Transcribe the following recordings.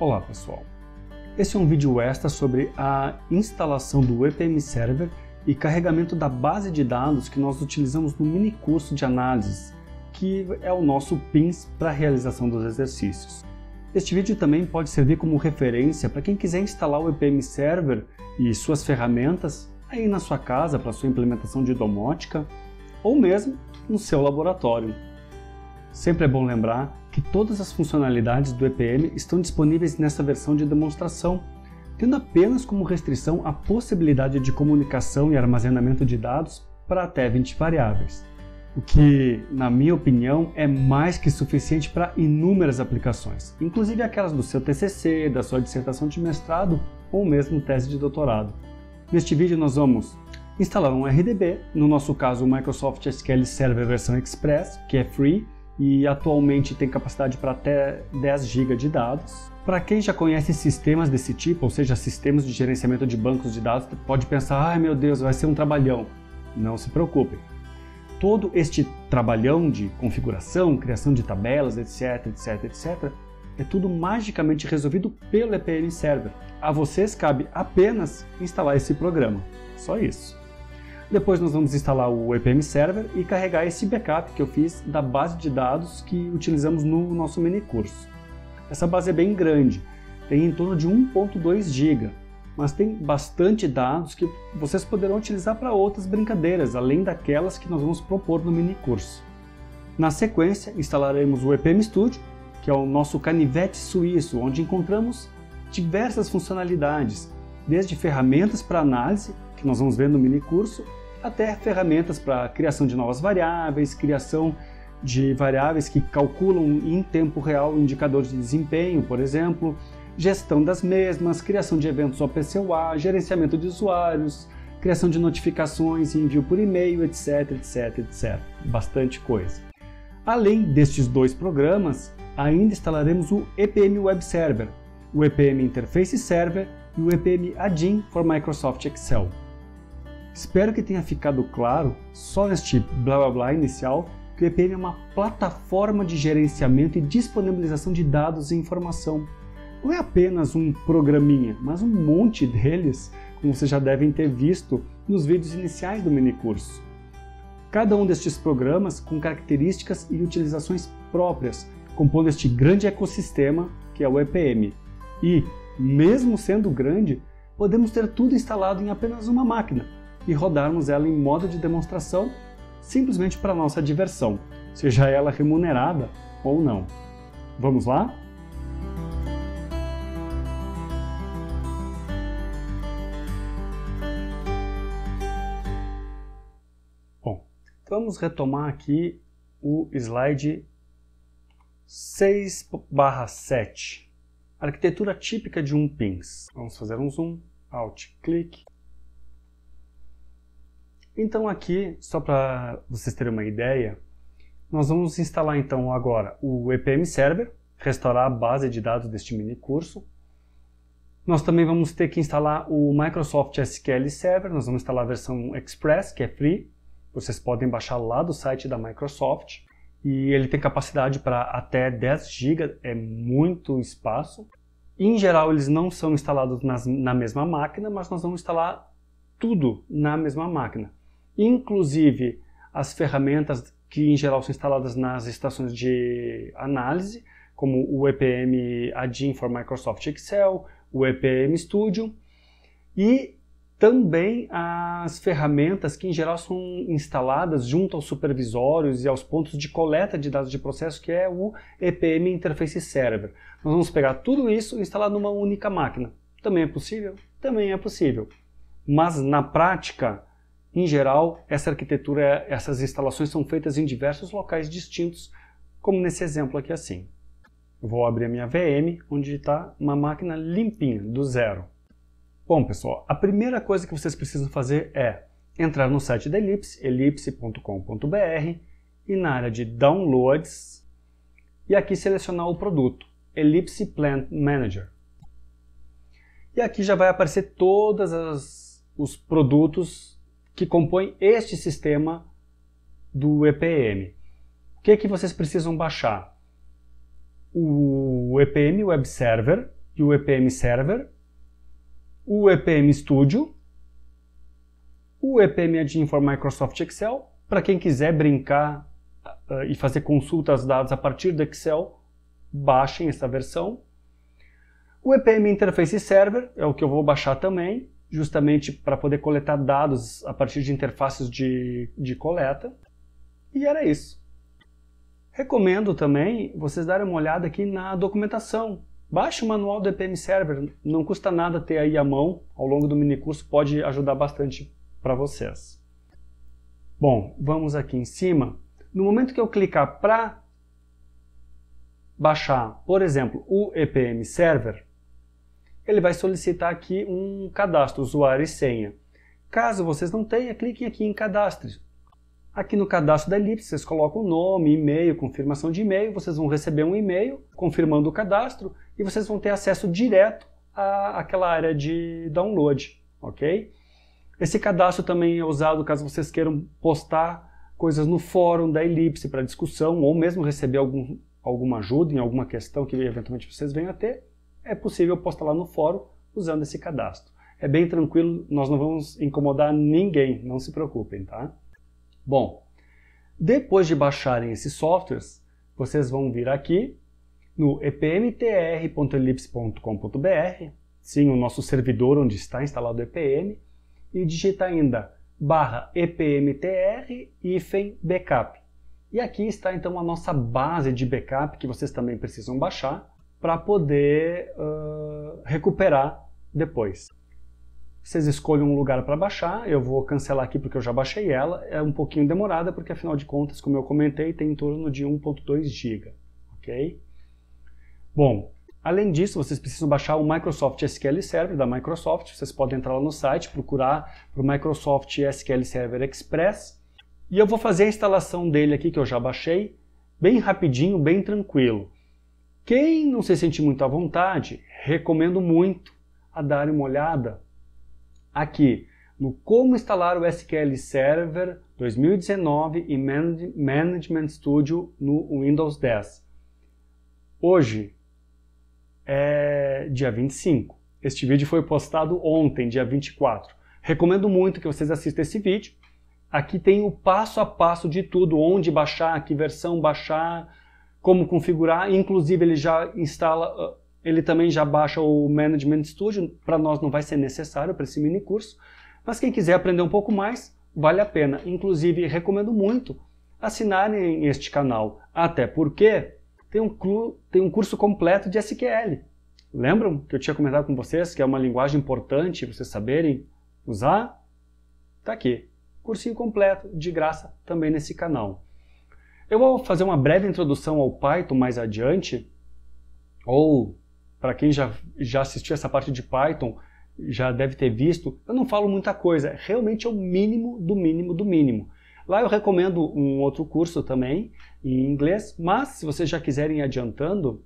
Olá pessoal, esse é um vídeo extra sobre a instalação do EPM Server e carregamento da base de dados que nós utilizamos no mini curso de análise, que é o nosso PINS para a realização dos exercícios. Este vídeo também pode servir como referência para quem quiser instalar o EPM Server e suas ferramentas aí na sua casa para sua implementação de domótica ou mesmo no seu laboratório. Sempre é bom lembrar que todas as funcionalidades do EPM estão disponíveis nessa versão de demonstração, tendo apenas como restrição a possibilidade de comunicação e armazenamento de dados para até 20 variáveis, o que, na minha opinião, é mais que suficiente para inúmeras aplicações, inclusive aquelas do seu TCC, da sua dissertação de mestrado ou mesmo tese de doutorado. Neste vídeo nós vamos instalar um RDB, no nosso caso o Microsoft SQL Server versão Express, que é free, e atualmente tem capacidade para até 10 GB de dados. Para quem já conhece sistemas desse tipo, ou seja, sistemas de gerenciamento de bancos de dados, pode pensar: ai meu Deus, vai ser um trabalhão. Não se preocupe. Todo este trabalhão de configuração, criação de tabelas, etc, etc, etc, é tudo magicamente resolvido pelo EPM Server. A vocês cabe apenas instalar esse programa. Só isso. Depois nós vamos instalar o EPM Server e carregar esse backup que eu fiz da base de dados que utilizamos no nosso mini curso. Essa base é bem grande, tem em torno de 1.2 GB, mas tem bastante dados que vocês poderão utilizar para outras brincadeiras, além daquelas que nós vamos propor no mini curso. Na sequência, instalaremos o EPM Studio, que é o nosso canivete suíço, onde encontramos diversas funcionalidades, desde ferramentas para análise que nós vamos ver no mini curso, até ferramentas para criação de novas variáveis, criação de variáveis que calculam em tempo real indicadores indicador de desempenho, por exemplo, gestão das mesmas, criação de eventos OPCUA, gerenciamento de usuários, criação de notificações, envio por e-mail, etc, etc, etc. Bastante coisa. Além destes dois programas, ainda instalaremos o EPM Web Server, o EPM Interface Server e o EPM Adin for Microsoft Excel. Espero que tenha ficado claro só neste blá blá blá inicial que o EPM é uma plataforma de gerenciamento e disponibilização de dados e informação. Não é apenas um programinha, mas um monte deles, como vocês já devem ter visto nos vídeos iniciais do mini curso. Cada um destes programas com características e utilizações próprias, compondo este grande ecossistema que é o EPM. E, mesmo sendo grande, podemos ter tudo instalado em apenas uma máquina, e rodarmos ela em modo de demonstração simplesmente para nossa diversão, seja ela remunerada ou não. Vamos lá? Bom, vamos retomar aqui o slide 6/7. Arquitetura típica de um PINS. Vamos fazer um zoom, alt, clique. Então aqui, só para vocês terem uma ideia, nós vamos instalar então agora o EPM Server, restaurar a base de dados deste mini curso. Nós também vamos ter que instalar o Microsoft SQL Server, nós vamos instalar a versão Express, que é free, vocês podem baixar lá do site da Microsoft. E ele tem capacidade para até 10 GB, é muito espaço. Em geral, eles não são instalados nas, na mesma máquina, mas nós vamos instalar tudo na mesma máquina inclusive as ferramentas que em geral são instaladas nas estações de análise, como o EPM Adin for Microsoft Excel, o EPM Studio e também as ferramentas que em geral são instaladas junto aos supervisórios e aos pontos de coleta de dados de processo, que é o EPM Interface Server. Nós vamos pegar tudo isso e instalar numa única máquina. Também é possível? Também é possível. Mas na prática, em geral, essa arquitetura, essas instalações são feitas em diversos locais distintos, como nesse exemplo aqui assim. vou abrir a minha VM, onde está uma máquina limpinha, do zero. Bom, pessoal, a primeira coisa que vocês precisam fazer é entrar no site da Elipse, elipse.com.br, e na área de Downloads, e aqui selecionar o produto, Elipse Plant Manager. E aqui já vai aparecer todos os produtos que compõem este sistema do EPM. O que, é que vocês precisam baixar? O EPM Web Server e o EPM Server, o EPM Studio, o EPM Admin for Microsoft Excel, para quem quiser brincar uh, e fazer consultas dados a partir do Excel, baixem essa versão. O EPM Interface Server é o que eu vou baixar também, justamente para poder coletar dados a partir de interfaces de, de coleta. E era isso. Recomendo também vocês darem uma olhada aqui na documentação. Baixe o manual do EPM Server, não custa nada ter aí à mão, ao longo do minicurso pode ajudar bastante para vocês. Bom, vamos aqui em cima. No momento que eu clicar para baixar, por exemplo, o EPM Server, ele vai solicitar aqui um cadastro, usuário e senha. Caso vocês não tenham, cliquem aqui em cadastre. Aqui no cadastro da Elipse, vocês colocam o nome, e-mail, confirmação de e-mail, vocês vão receber um e-mail confirmando o cadastro e vocês vão ter acesso direto à, àquela área de download, ok? Esse cadastro também é usado caso vocês queiram postar coisas no fórum da Elipse para discussão ou mesmo receber algum, alguma ajuda em alguma questão que eventualmente vocês venham a ter é possível postar lá no fórum usando esse cadastro. É bem tranquilo, nós não vamos incomodar ninguém, não se preocupem, tá? Bom, depois de baixarem esses softwares, vocês vão vir aqui no epmtr.ellipse.com.br, sim, o nosso servidor onde está instalado o EPM, e digita ainda barra epmtr hífen backup. E aqui está então a nossa base de backup que vocês também precisam baixar para poder uh, recuperar depois. Vocês escolhem um lugar para baixar, eu vou cancelar aqui porque eu já baixei ela, é um pouquinho demorada porque afinal de contas, como eu comentei, tem em torno de 1.2 GB, ok? Bom, além disso, vocês precisam baixar o Microsoft SQL Server da Microsoft, vocês podem entrar lá no site, procurar o Microsoft SQL Server Express, e eu vou fazer a instalação dele aqui que eu já baixei, bem rapidinho, bem tranquilo. Quem não se sente muito à vontade, recomendo muito a dar uma olhada aqui no Como instalar o SQL Server 2019 e Management Studio no Windows 10. Hoje é dia 25. Este vídeo foi postado ontem, dia 24. Recomendo muito que vocês assistam esse vídeo. Aqui tem o passo a passo de tudo, onde baixar, que versão baixar, como configurar, inclusive ele já instala, ah, ele também já baixa o Management Studio, para nós não vai ser necessário para esse mini curso, mas quem quiser aprender um pouco mais, vale a pena. Inclusive, recomendo muito assinarem este canal, até porque tem um, tem um curso completo de SQL. Lembram que eu tinha comentado com vocês que é uma linguagem importante vocês saberem usar? Tá aqui, cursinho completo, de graça, também nesse canal. Eu vou fazer uma breve introdução ao Python mais adiante, ou para quem já, já assistiu essa parte de Python, já deve ter visto, eu não falo muita coisa, realmente é o mínimo do mínimo do mínimo. Lá eu recomendo um outro curso também em inglês, mas se vocês já quiserem ir adiantando,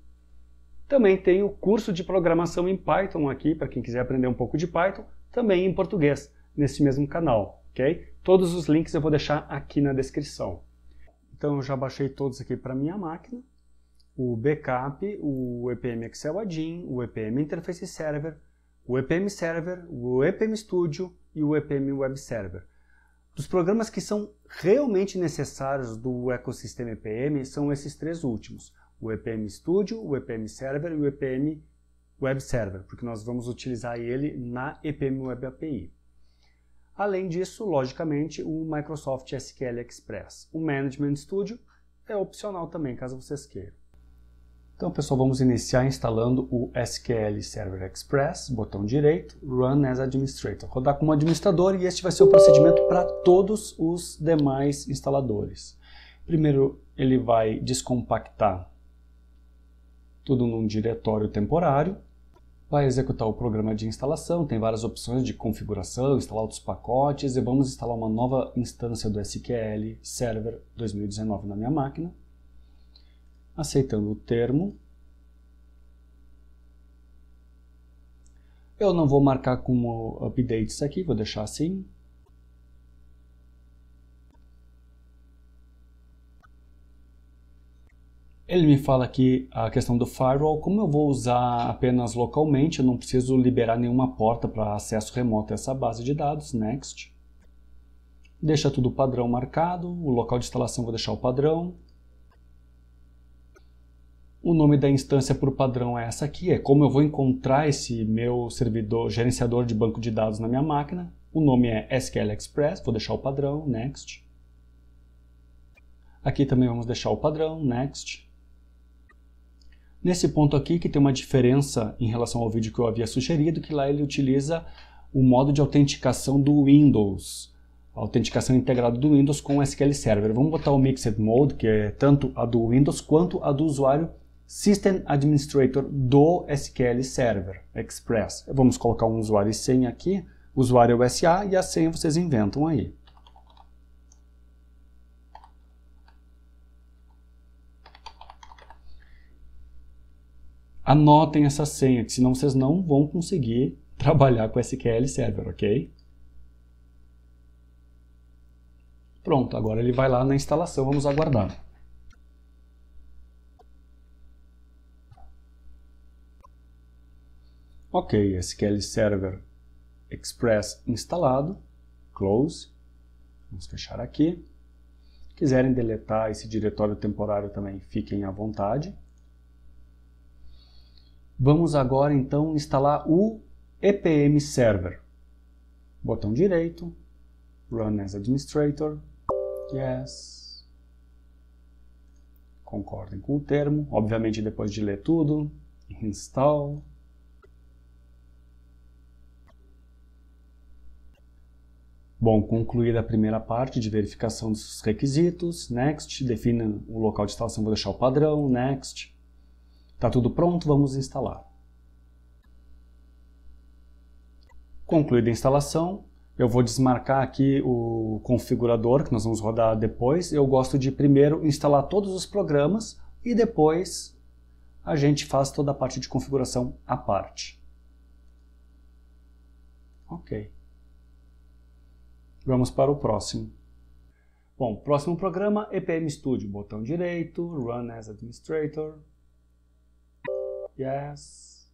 também tem o curso de programação em Python aqui, para quem quiser aprender um pouco de Python, também em português, nesse mesmo canal, ok? Todos os links eu vou deixar aqui na descrição. Então eu já baixei todos aqui para minha máquina, o backup, o EPM Excel Adin, o EPM Interface Server, o EPM Server, o EPM Studio e o EPM Web Server. Dos programas que são realmente necessários do ecossistema EPM são esses três últimos, o EPM Studio, o EPM Server e o EPM Web Server, porque nós vamos utilizar ele na EPM Web API. Além disso, logicamente, o Microsoft SQL Express. O Management Studio é opcional também, caso vocês queiram. Então, pessoal, vamos iniciar instalando o SQL Server Express, botão direito, Run as Administrator, rodar como administrador e este vai ser o procedimento para todos os demais instaladores. Primeiro, ele vai descompactar tudo num diretório temporário, Vai executar o programa de instalação, tem várias opções de configuração, instalar outros pacotes e vamos instalar uma nova instância do SQL Server 2019 na minha máquina. Aceitando o termo. Eu não vou marcar como update isso aqui, vou deixar assim. Ele me fala aqui a questão do firewall, como eu vou usar apenas localmente, eu não preciso liberar nenhuma porta para acesso remoto a essa base de dados, next. Deixa tudo padrão marcado, o local de instalação vou deixar o padrão. O nome da instância por padrão é essa aqui, é como eu vou encontrar esse meu servidor, gerenciador de banco de dados na minha máquina. O nome é SQL Express, vou deixar o padrão, next. Aqui também vamos deixar o padrão, next. Nesse ponto aqui que tem uma diferença em relação ao vídeo que eu havia sugerido, que lá ele utiliza o modo de autenticação do Windows, a autenticação integrada do Windows com o SQL Server. Vamos botar o Mixed Mode, que é tanto a do Windows quanto a do usuário System Administrator do SQL Server Express. Vamos colocar um usuário e senha aqui, usuário USA e a senha vocês inventam aí. Anotem essa senha, que senão vocês não vão conseguir trabalhar com SQL Server, ok? Pronto, agora ele vai lá na instalação, vamos aguardar. Ok, SQL Server Express instalado, close, vamos fechar aqui. Quiserem deletar esse diretório temporário também, fiquem à vontade. Vamos agora então instalar o EPM Server. Botão direito, Run as Administrator, Yes. Concordem com o termo, obviamente depois de ler tudo, install. Bom, concluída a primeira parte de verificação dos requisitos, next, defina o local de instalação, vou deixar o padrão, next, Está tudo pronto, vamos instalar. Concluída a instalação, eu vou desmarcar aqui o configurador que nós vamos rodar depois. Eu gosto de primeiro instalar todos os programas e depois a gente faz toda a parte de configuração à parte. Ok. Vamos para o próximo. Bom, próximo programa, EPM Studio, botão direito, Run as Administrator, Yes.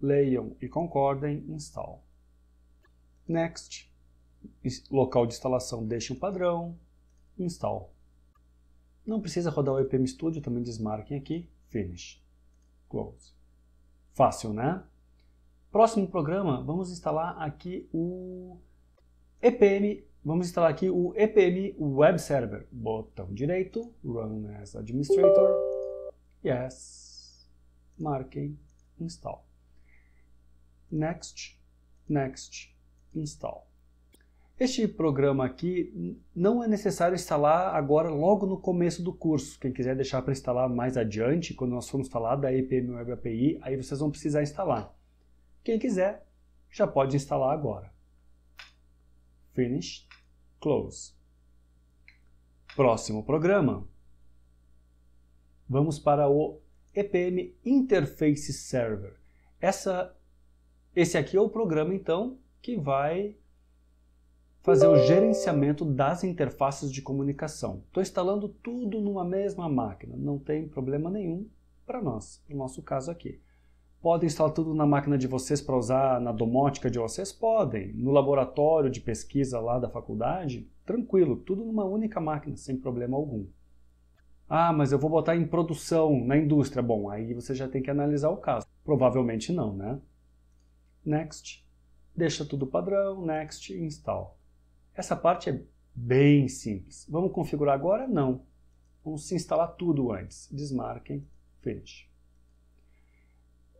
Leiam e concordem. Install. Next. Local de instalação deixe um padrão. Install. Não precisa rodar o EPM Studio, também desmarquem aqui. Finish. Close. Fácil, né? Próximo programa, vamos instalar aqui o EPM, vamos instalar aqui o EPM Web Server. Botão direito, Run as Administrator, Yes marquem install. Next, next, install. Este programa aqui não é necessário instalar agora logo no começo do curso. Quem quiser deixar para instalar mais adiante, quando nós formos falar da EPM Web API, aí vocês vão precisar instalar. Quem quiser, já pode instalar agora. Finish, Close. Próximo programa. Vamos para o EPM Interface Server. Essa, esse aqui é o programa, então, que vai fazer o gerenciamento das interfaces de comunicação. Estou instalando tudo numa mesma máquina, não tem problema nenhum para nós, no nosso caso aqui. Podem instalar tudo na máquina de vocês para usar na domótica de vocês? Podem. No laboratório de pesquisa lá da faculdade? Tranquilo, tudo numa única máquina, sem problema algum. Ah, mas eu vou botar em produção, na indústria. Bom, aí você já tem que analisar o caso. Provavelmente não, né? Next. Deixa tudo padrão, next, install. Essa parte é bem simples. Vamos configurar agora? Não. Vamos se instalar tudo antes. Desmarquem, finish.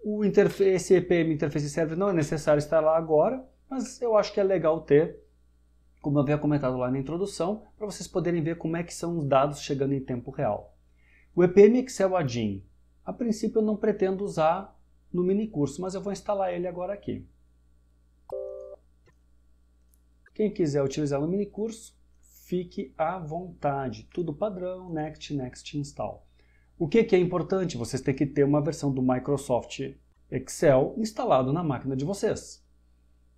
O interface, esse EPM Interface Server não é necessário instalar agora, mas eu acho que é legal ter como eu havia comentado lá na introdução, para vocês poderem ver como é que são os dados chegando em tempo real. O EPM Excel Adin, a princípio eu não pretendo usar no mini curso, mas eu vou instalar ele agora aqui. Quem quiser utilizar no mini curso, fique à vontade. Tudo padrão, next, next, install. O que, que é importante? Vocês têm que ter uma versão do Microsoft Excel instalado na máquina de vocês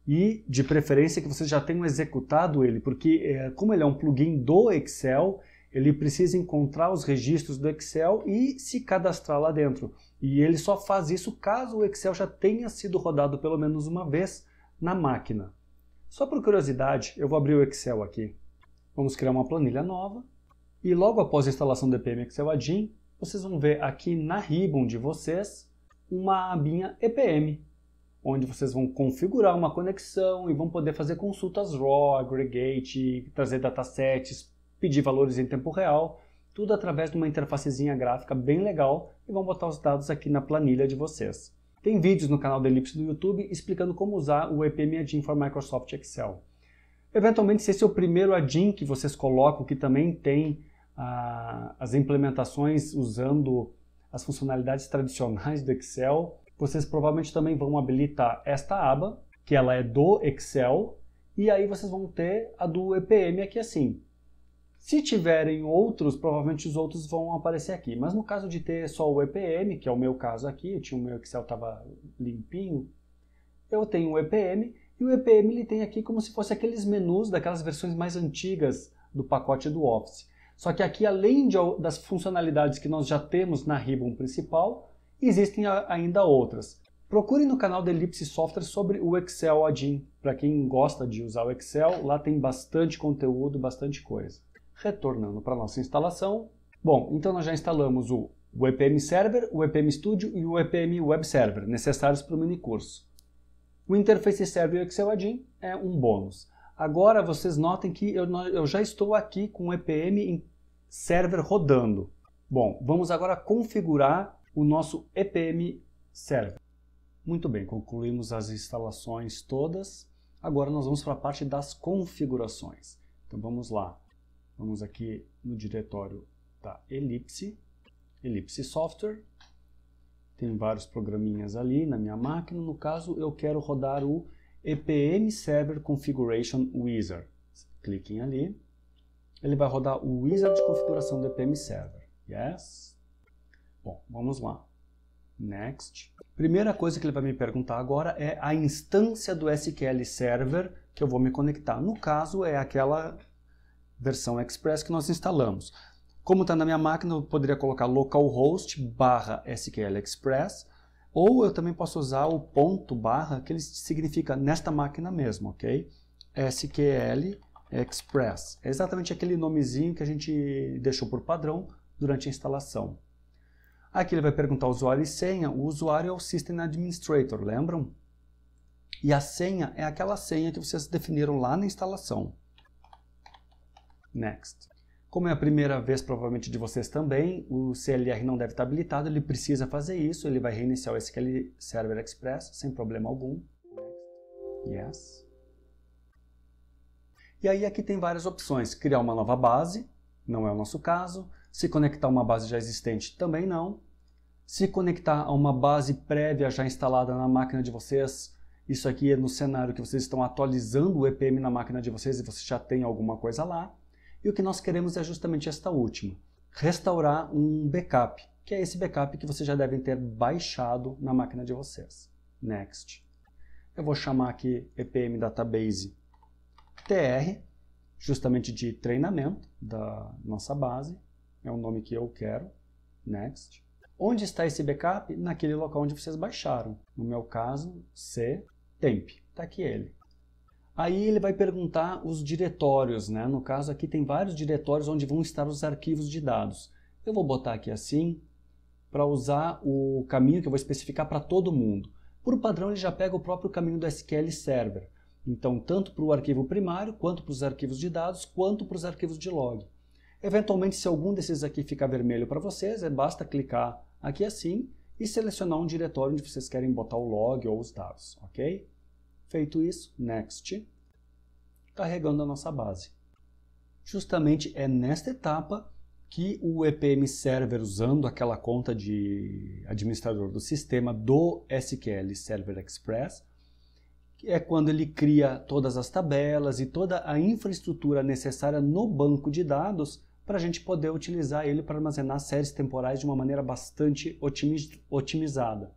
e de preferência que vocês já tenham executado ele, porque é, como ele é um plugin do Excel, ele precisa encontrar os registros do Excel e se cadastrar lá dentro. E ele só faz isso caso o Excel já tenha sido rodado pelo menos uma vez na máquina. Só por curiosidade, eu vou abrir o Excel aqui. Vamos criar uma planilha nova. E logo após a instalação do EPM Excel Add-in, vocês vão ver aqui na ribbon de vocês uma abinha EPM, onde vocês vão configurar uma conexão e vão poder fazer consultas raw, aggregate, trazer datasets, pedir valores em tempo real, tudo através de uma interfacezinha gráfica bem legal e vão botar os dados aqui na planilha de vocês. Tem vídeos no canal da Elipse do YouTube explicando como usar o EPMADIN for Microsoft Excel. Eventualmente, se esse é o primeiro ADIN que vocês colocam, que também tem ah, as implementações usando as funcionalidades tradicionais do Excel, vocês provavelmente também vão habilitar esta aba, que ela é do Excel, e aí vocês vão ter a do EPM aqui assim. Se tiverem outros, provavelmente os outros vão aparecer aqui, mas no caso de ter só o EPM, que é o meu caso aqui, eu tinha o meu Excel estava limpinho, eu tenho o EPM, e o EPM ele tem aqui como se fosse aqueles menus daquelas versões mais antigas do pacote do Office. Só que aqui, além de, das funcionalidades que nós já temos na ribbon principal, Existem ainda outras. Procure no canal da Elipse Software sobre o Excel Odin. Para quem gosta de usar o Excel, lá tem bastante conteúdo, bastante coisa. Retornando para nossa instalação. Bom, então nós já instalamos o EPM Server, o EPM Studio e o EPM Web Server, necessários para o mini curso. O Interface Server e o Excel Adin é um bônus. Agora vocês notem que eu, eu já estou aqui com o EPM Server rodando. Bom, vamos agora configurar o nosso EPM serve. Muito bem, concluímos as instalações todas. Agora nós vamos para a parte das configurações. Então vamos lá. Vamos aqui no diretório da Elipse, Elipse Software. Tem vários programinhas ali na minha máquina. No caso, eu quero rodar o EPM Server Configuration Wizard. Cliquem ali. Ele vai rodar o Wizard de configuração do EPM Server. Yes. Bom, vamos lá. Next. Primeira coisa que ele vai me perguntar agora é a instância do SQL Server que eu vou me conectar. No caso, é aquela versão Express que nós instalamos. Como está na minha máquina, eu poderia colocar localhost barra SQL Express, ou eu também posso usar o ponto barra, que ele significa nesta máquina mesmo, ok? SQL Express. É exatamente aquele nomezinho que a gente deixou por padrão durante a instalação. Aqui ele vai perguntar usuário e senha. O usuário é o System Administrator, lembram? E a senha é aquela senha que vocês definiram lá na instalação. Next. Como é a primeira vez, provavelmente, de vocês também, o CLR não deve estar habilitado, ele precisa fazer isso, ele vai reiniciar o SQL Server Express sem problema algum. Yes. E aí aqui tem várias opções, criar uma nova base, não é o nosso caso, se conectar a uma base já existente, também não, se conectar a uma base prévia já instalada na máquina de vocês. Isso aqui é no cenário que vocês estão atualizando o EPM na máquina de vocês e você já tem alguma coisa lá. E o que nós queremos é justamente esta última, restaurar um backup, que é esse backup que vocês já devem ter baixado na máquina de vocês. Next. Eu vou chamar aqui EPM Database TR, justamente de treinamento da nossa base, é o nome que eu quero. Next. Onde está esse backup? Naquele local onde vocês baixaram. No meu caso, C temp. Está aqui ele. Aí ele vai perguntar os diretórios, né? No caso aqui tem vários diretórios onde vão estar os arquivos de dados. Eu vou botar aqui assim para usar o caminho que eu vou especificar para todo mundo. Por padrão ele já pega o próprio caminho do SQL Server. Então, tanto para o arquivo primário, quanto para os arquivos de dados, quanto para os arquivos de log. Eventualmente, se algum desses aqui ficar vermelho para vocês, é basta clicar aqui assim, e selecionar um diretório onde vocês querem botar o log ou os dados, ok? Feito isso, Next, carregando a nossa base. Justamente é nesta etapa que o EPM Server, usando aquela conta de administrador do sistema do SQL Server Express, é quando ele cria todas as tabelas e toda a infraestrutura necessária no banco de dados para a gente poder utilizar ele para armazenar séries temporais de uma maneira bastante otimiz otimizada.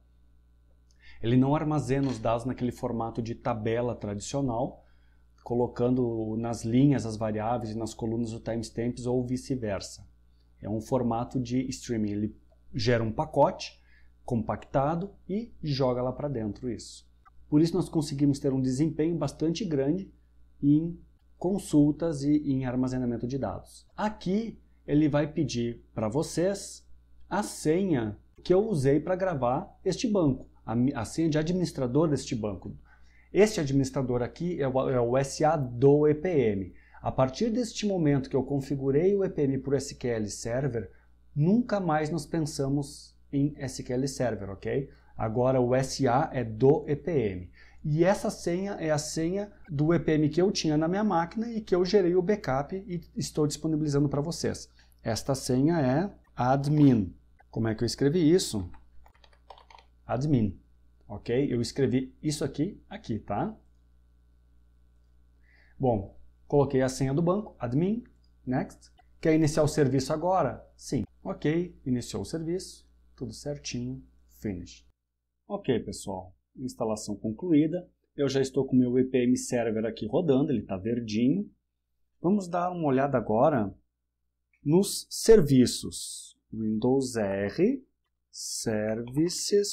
Ele não armazena os dados naquele formato de tabela tradicional, colocando nas linhas as variáveis e nas colunas o timestamps ou vice-versa. É um formato de streaming. Ele gera um pacote compactado e joga lá para dentro isso. Por isso nós conseguimos ter um desempenho bastante grande em consultas e em armazenamento de dados. Aqui ele vai pedir para vocês a senha que eu usei para gravar este banco, a, a, senha de administrador deste banco. Este administrador aqui é o, é o SA do EPM. A partir deste momento que eu configurei o EPM para o SQL Server, nunca mais nós pensamos em SQL Server, ok? Agora o SA é do EPM. E essa senha é a senha do EPM que eu tinha na minha máquina e que eu gerei o backup e estou disponibilizando para vocês. Esta senha é admin. Como é que eu escrevi isso? Admin. Ok? Eu escrevi isso aqui, aqui, tá? Bom, coloquei a senha do banco, admin, next. Quer iniciar o serviço agora? Sim. Ok, iniciou o serviço, tudo certinho, finish. Ok, pessoal instalação concluída. Eu já estou com o meu VPM Server aqui rodando, ele está verdinho. Vamos dar uma olhada agora nos serviços. Windows R services.msc.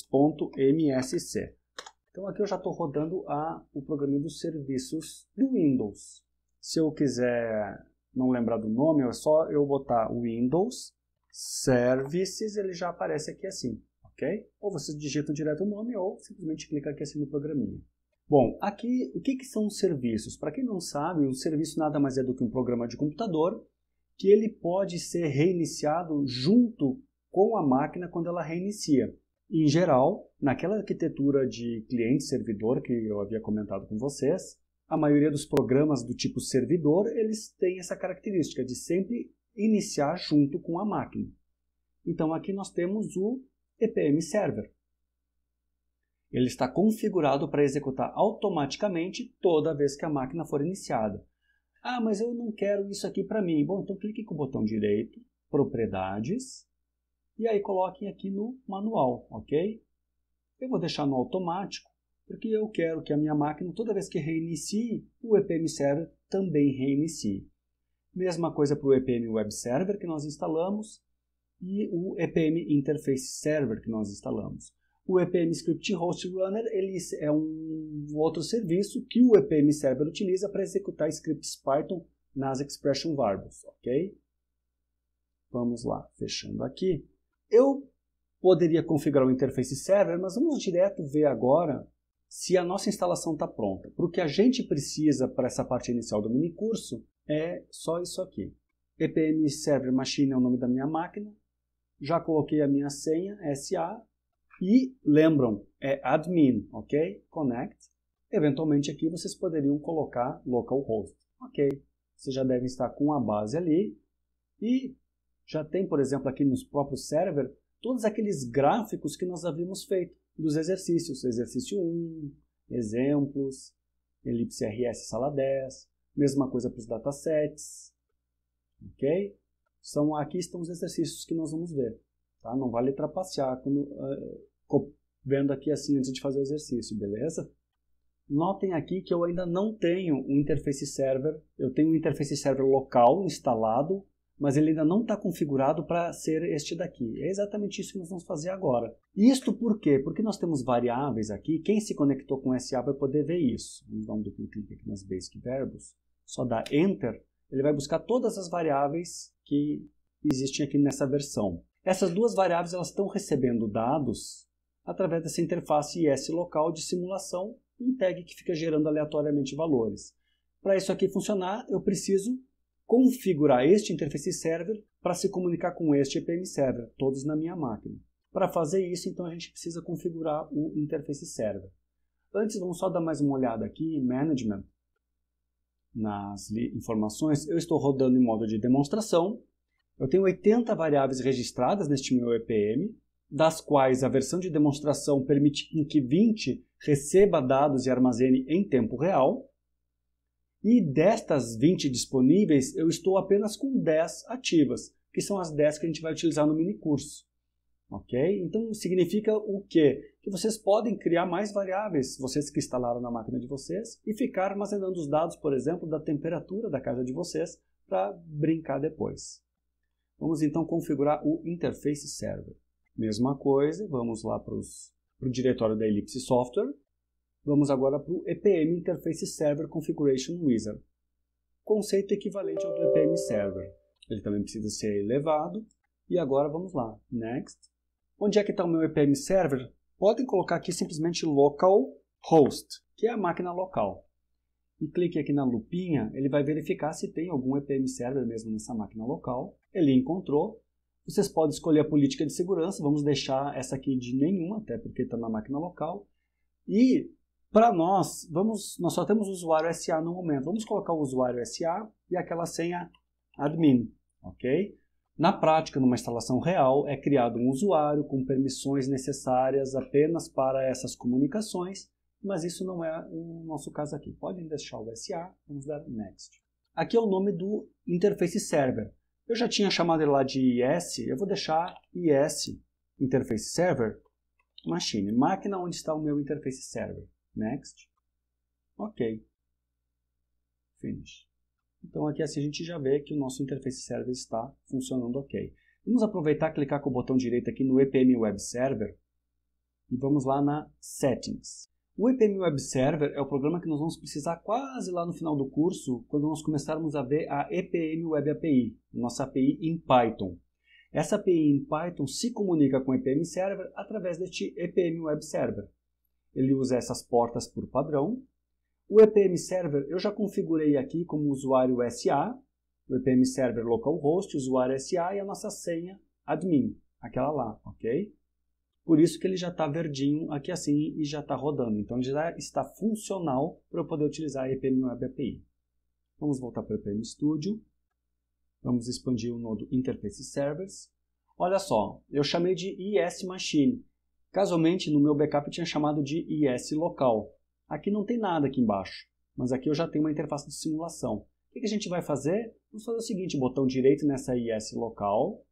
Então aqui eu já estou rodando a, o programa dos serviços do Windows. Se eu quiser não lembrar do nome, é só eu botar Windows Services, ele já aparece aqui assim ok? Ou vocês digitam direto o nome ou simplesmente clica aqui assim no programinha. Bom, aqui o que, que são os serviços? Para quem não sabe, um serviço nada mais é do que um programa de computador que ele pode ser reiniciado junto com a máquina quando ela reinicia. Em geral, naquela arquitetura de cliente-servidor que eu havia comentado com vocês, a maioria dos programas do tipo servidor, eles têm essa característica de sempre iniciar junto com a máquina. Então aqui nós temos o EPM Server. Ele está configurado para executar automaticamente toda vez que a máquina for iniciada. Ah, mas eu não quero isso aqui para mim. Bom, então clique com o botão direito, propriedades, e aí coloquem aqui no manual, ok? Eu vou deixar no automático, porque eu quero que a minha máquina, toda vez que reinicie, o EPM Server também reinicie. Mesma coisa para o EPM Web Server que nós instalamos, e o EPM Interface Server que nós instalamos. O EPM Script Host Runner ele é um outro serviço que o EPM Server utiliza para executar scripts Python nas expression variables, ok? Vamos lá, fechando aqui. Eu poderia configurar o Interface Server, mas vamos direto ver agora se a nossa instalação está pronta. Para o que a gente precisa para essa parte inicial do mini-curso é só isso aqui. EPM Server Machine é o nome da minha máquina já coloquei a minha senha SA e lembram, é admin, ok? Connect. Eventualmente aqui vocês poderiam colocar localhost, ok? Vocês já devem estar com a base ali e já tem, por exemplo, aqui nos próprios server, todos aqueles gráficos que nós havíamos feito dos exercícios, exercício 1, exemplos, elipse RS sala 10, mesma coisa para os datasets, ok? são aqui estão os exercícios que nós vamos ver, tá? Não vale trapacear quando, uh, vendo aqui assim antes de fazer o exercício, beleza? Notem aqui que eu ainda não tenho um interface server, eu tenho um interface server local instalado, mas ele ainda não está configurado para ser este daqui. É exatamente isso que nós vamos fazer agora. Isto por quê? Porque nós temos variáveis aqui, quem se conectou com SA vai poder ver isso. Vamos dar um duplo clique aqui nas Basic verbos só dar Enter ele vai buscar todas as variáveis que existem aqui nessa versão. Essas duas variáveis elas estão recebendo dados através dessa interface IS local de simulação, um tag que fica gerando aleatoriamente valores. Para isso aqui funcionar, eu preciso configurar este interface server para se comunicar com este EPM server, todos na minha máquina. Para fazer isso, então a gente precisa configurar o interface server. Antes, vamos só dar mais uma olhada aqui em management nas informações, eu estou rodando em modo de demonstração. Eu tenho 80 variáveis registradas neste meu EPM, das quais a versão de demonstração permite que 20 receba dados e armazene em tempo real. E destas 20 disponíveis, eu estou apenas com 10 ativas, que são as 10 que a gente vai utilizar no mini curso. Ok? Então significa o quê? Que vocês podem criar mais variáveis, vocês que instalaram na máquina de vocês, e ficar armazenando os dados, por exemplo, da temperatura da casa de vocês para brincar depois. Vamos então configurar o Interface Server. Mesma coisa, vamos lá para o diretório da Elipse Software. Vamos agora para o EPM Interface Server Configuration Wizard. Conceito equivalente ao do EPM Server. Ele também precisa ser elevado. E agora vamos lá, Next. Onde é que está o meu EPM Server? Podem colocar aqui simplesmente localhost, que é a máquina local. E clique aqui na lupinha, ele vai verificar se tem algum EPM Server mesmo nessa máquina local. Ele encontrou. Vocês podem escolher a política de segurança, vamos deixar essa aqui de nenhuma, até porque está na máquina local. E para nós, vamos, nós só temos o usuário SA no momento. Vamos colocar o usuário SA e aquela senha admin, ok? Na prática, numa instalação real, é criado um usuário com permissões necessárias apenas para essas comunicações, mas isso não é o nosso caso aqui. Podem deixar o SA, vamos dar Next. Aqui é o nome do Interface Server. Eu já tinha chamado ele lá de IS, eu vou deixar IS, Interface Server, Machine, máquina onde está o meu Interface Server. Next. Ok. Finish. Então aqui assim a gente já vê que o nosso Interface Server está funcionando ok. Vamos aproveitar e clicar com o botão direito aqui no EPM Web Server e vamos lá na Settings. O EPM Web Server é o programa que nós vamos precisar quase lá no final do curso, quando nós começarmos a ver a EPM Web API, nossa API em Python. Essa API em Python se comunica com o EPM Server através deste EPM Web Server. Ele usa essas portas por padrão o EPM Server eu já configurei aqui como usuário SA, o EPM Server localhost, usuário SA e a nossa senha admin, aquela lá, ok? Por isso que ele já está verdinho aqui assim e já está rodando. Então já está funcional para eu poder utilizar a EPM Web API. Vamos voltar para o EPM Studio. Vamos expandir o nodo Interface Servers. Olha só, eu chamei de IS Machine. Casualmente, no meu backup tinha chamado de IS local. Aqui não tem nada aqui embaixo, mas aqui eu já tenho uma interface de simulação. O que a gente vai fazer? Vamos fazer o seguinte, botão direito nessa IS local,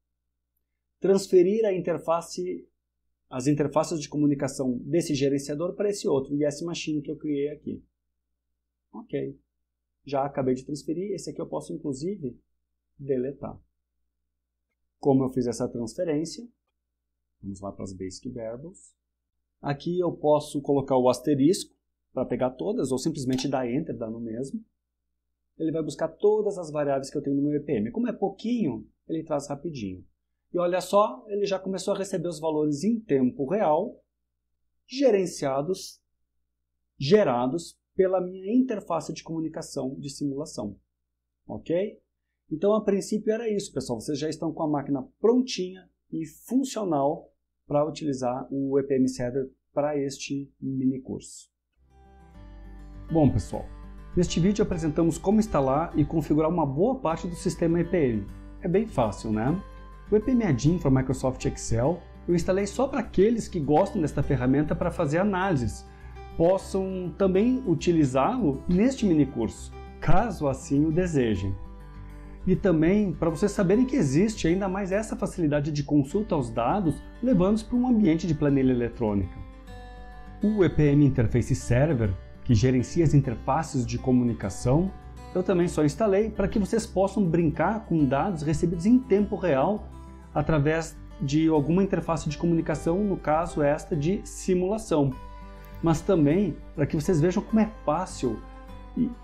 transferir a interface, as interfaces de comunicação desse gerenciador para esse outro IS Machine que eu criei aqui. Ok, já acabei de transferir, esse aqui eu posso inclusive deletar. Como eu fiz essa transferência, vamos lá para as Basic Verbos. aqui eu posso colocar o asterisco, para pegar todas, ou simplesmente dar Enter, dar no mesmo. Ele vai buscar todas as variáveis que eu tenho no meu EPM. Como é pouquinho, ele traz rapidinho. E olha só, ele já começou a receber os valores em tempo real, gerenciados, gerados pela minha interface de comunicação de simulação. Ok? Então, a princípio era isso, pessoal. Vocês já estão com a máquina prontinha e funcional para utilizar o EPM Server para este mini curso. Bom pessoal, neste vídeo apresentamos como instalar e configurar uma boa parte do sistema EPM. É bem fácil, né? O EPM Admin é para Microsoft Excel eu instalei só para aqueles que gostam desta ferramenta para fazer análises, possam também utilizá-lo neste mini curso, caso assim o desejem. E também para vocês saberem que existe ainda mais essa facilidade de consulta aos dados, levando-os para um ambiente de planilha eletrônica. O EPM Interface Server que gerencia as interfaces de comunicação, eu também só instalei para que vocês possam brincar com dados recebidos em tempo real através de alguma interface de comunicação, no caso esta de simulação. Mas também para que vocês vejam como é fácil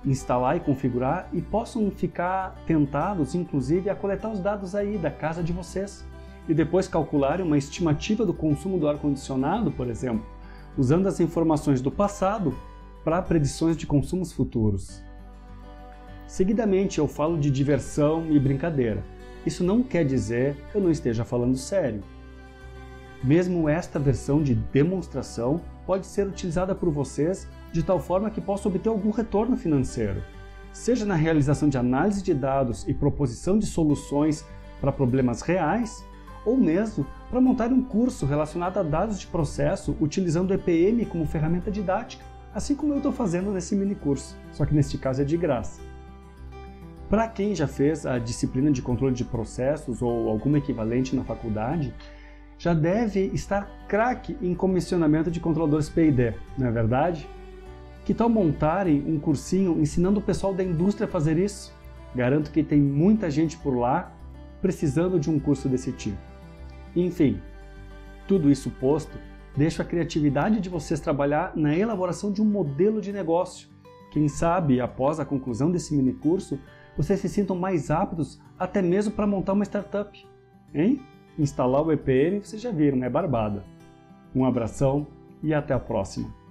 instalar e configurar e possam ficar tentados, inclusive, a coletar os dados aí da casa de vocês e depois calcularem uma estimativa do consumo do ar-condicionado, por exemplo, usando as informações do passado para predições de consumos futuros. Seguidamente eu falo de diversão e brincadeira. Isso não quer dizer que eu não esteja falando sério. Mesmo esta versão de demonstração pode ser utilizada por vocês de tal forma que possa obter algum retorno financeiro, seja na realização de análise de dados e proposição de soluções para problemas reais, ou mesmo para montar um curso relacionado a dados de processo utilizando o EPM como ferramenta didática assim como eu estou fazendo nesse mini curso, só que neste caso é de graça. Para quem já fez a disciplina de controle de processos ou alguma equivalente na faculdade, já deve estar craque em comissionamento de controladores P&D, não é verdade? Que tal montarem um cursinho ensinando o pessoal da indústria a fazer isso? Garanto que tem muita gente por lá precisando de um curso desse tipo. Enfim, tudo isso posto, Deixo a criatividade de vocês trabalhar na elaboração de um modelo de negócio. Quem sabe, após a conclusão desse mini curso, vocês se sintam mais aptos até mesmo para montar uma startup. Hein? Instalar o EPM, vocês já viram, é barbada. Um abração e até a próxima.